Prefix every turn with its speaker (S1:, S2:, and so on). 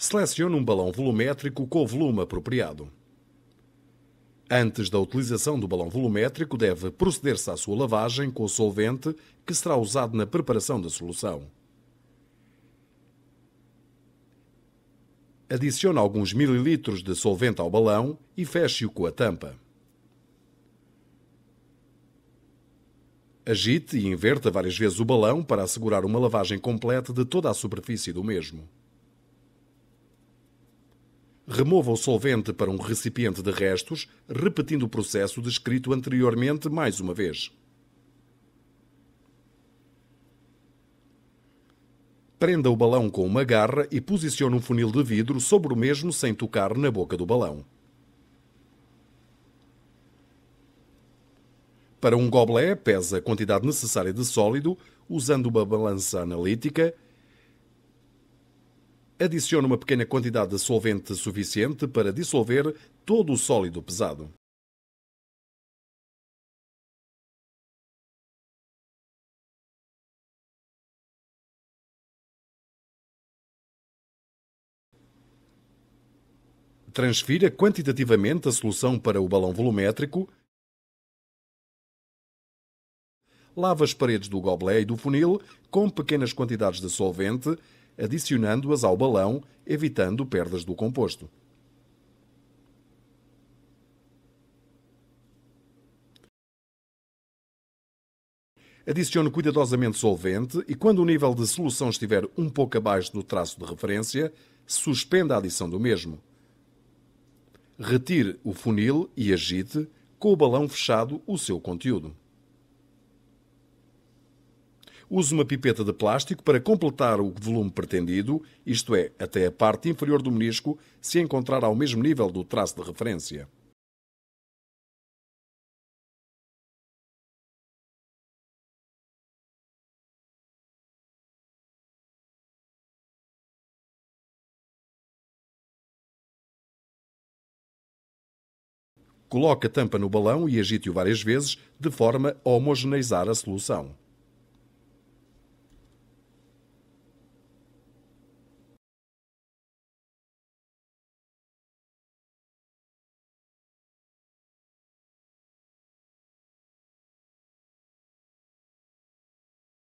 S1: selecione um balão volumétrico com o volume apropriado. Antes da utilização do balão volumétrico, deve proceder-se à sua lavagem com o solvente que será usado na preparação da solução. Adicione alguns mililitros de solvente ao balão e feche-o com a tampa. Agite e inverta várias vezes o balão para assegurar uma lavagem completa de toda a superfície do mesmo. Remova o solvente para um recipiente de restos, repetindo o processo descrito anteriormente mais uma vez. Prenda o balão com uma garra e posicione um funil de vidro sobre o mesmo sem tocar na boca do balão. Para um gobelé, pesa a quantidade necessária de sólido usando uma balança analítica adiciona uma pequena quantidade de solvente suficiente para dissolver
S2: todo o sólido pesado. Transfira quantitativamente a solução para o balão volumétrico.
S1: Lava as paredes do goblet e do funil com pequenas quantidades de solvente adicionando-as ao balão, evitando perdas do composto. Adicione cuidadosamente solvente e, quando o nível de solução estiver um pouco abaixo do traço de referência, suspenda a adição do mesmo. Retire o funil e agite, com o balão fechado, o seu conteúdo use uma pipeta de plástico para completar o volume pretendido, isto é, até a parte inferior do menisco, se encontrar ao mesmo nível do
S2: traço de referência. Coloque a tampa no balão e agite-o várias vezes, de forma a
S1: homogeneizar a solução.